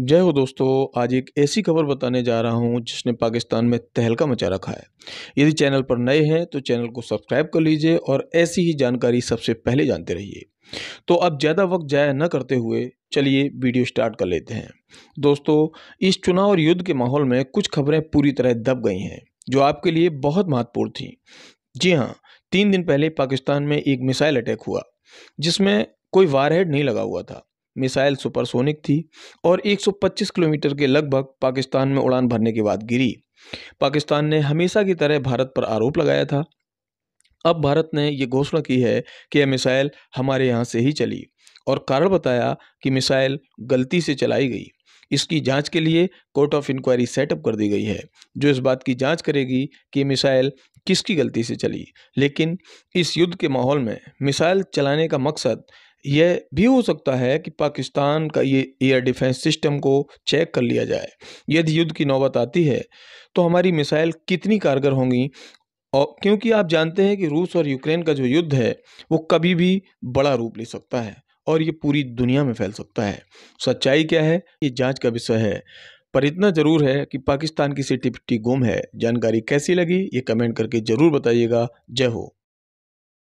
जय हो दोस्तों आज एक ऐसी खबर बताने जा रहा हूं जिसने पाकिस्तान में तहलका मचा रखा है यदि चैनल पर नए हैं तो चैनल को सब्सक्राइब कर लीजिए और ऐसी ही जानकारी सबसे पहले जानते रहिए तो अब ज़्यादा वक्त जाया न करते हुए चलिए वीडियो स्टार्ट कर लेते हैं दोस्तों इस चुनाव और युद्ध के माहौल में कुछ खबरें पूरी तरह दब गई हैं जो आपके लिए बहुत महत्वपूर्ण थी जी हाँ तीन दिन पहले पाकिस्तान में एक मिसाइल अटैक हुआ जिसमें कोई वारहेड नहीं लगा हुआ था मिसाइल सुपरसोनिक थी और 125 किलोमीटर के लगभग पाकिस्तान में उड़ान भरने के बाद गिरी पाकिस्तान ने हमेशा की तरह भारत पर आरोप लगाया था अब भारत ने यह घोषणा की है कि यह मिसाइल हमारे यहाँ से ही चली और कारण बताया कि मिसाइल गलती से चलाई गई इसकी जांच के लिए कोर्ट ऑफ इंक्वायरी सेटअप कर दी गई है जो इस बात की जांच करेगी कि मिसाइल किसकी गलती से चली लेकिन इस युद्ध के माहौल में मिसाइल चलाने का मकसद यह भी हो सकता है कि पाकिस्तान का ये एयर डिफेंस सिस्टम को चेक कर लिया जाए यदि युद्ध की नौबत आती है तो हमारी मिसाइल कितनी कारगर होंगी और क्योंकि आप जानते हैं कि रूस और यूक्रेन का जो युद्ध है वो कभी भी बड़ा रूप ले सकता है और ये पूरी दुनिया में फैल सकता है सच्चाई क्या है ये जांच का विषय है पर इतना ज़रूर है कि पाकिस्तान की सिटी पिट्टी गुम है जानकारी कैसी लगी ये कमेंट करके ज़रूर बताइएगा जय हो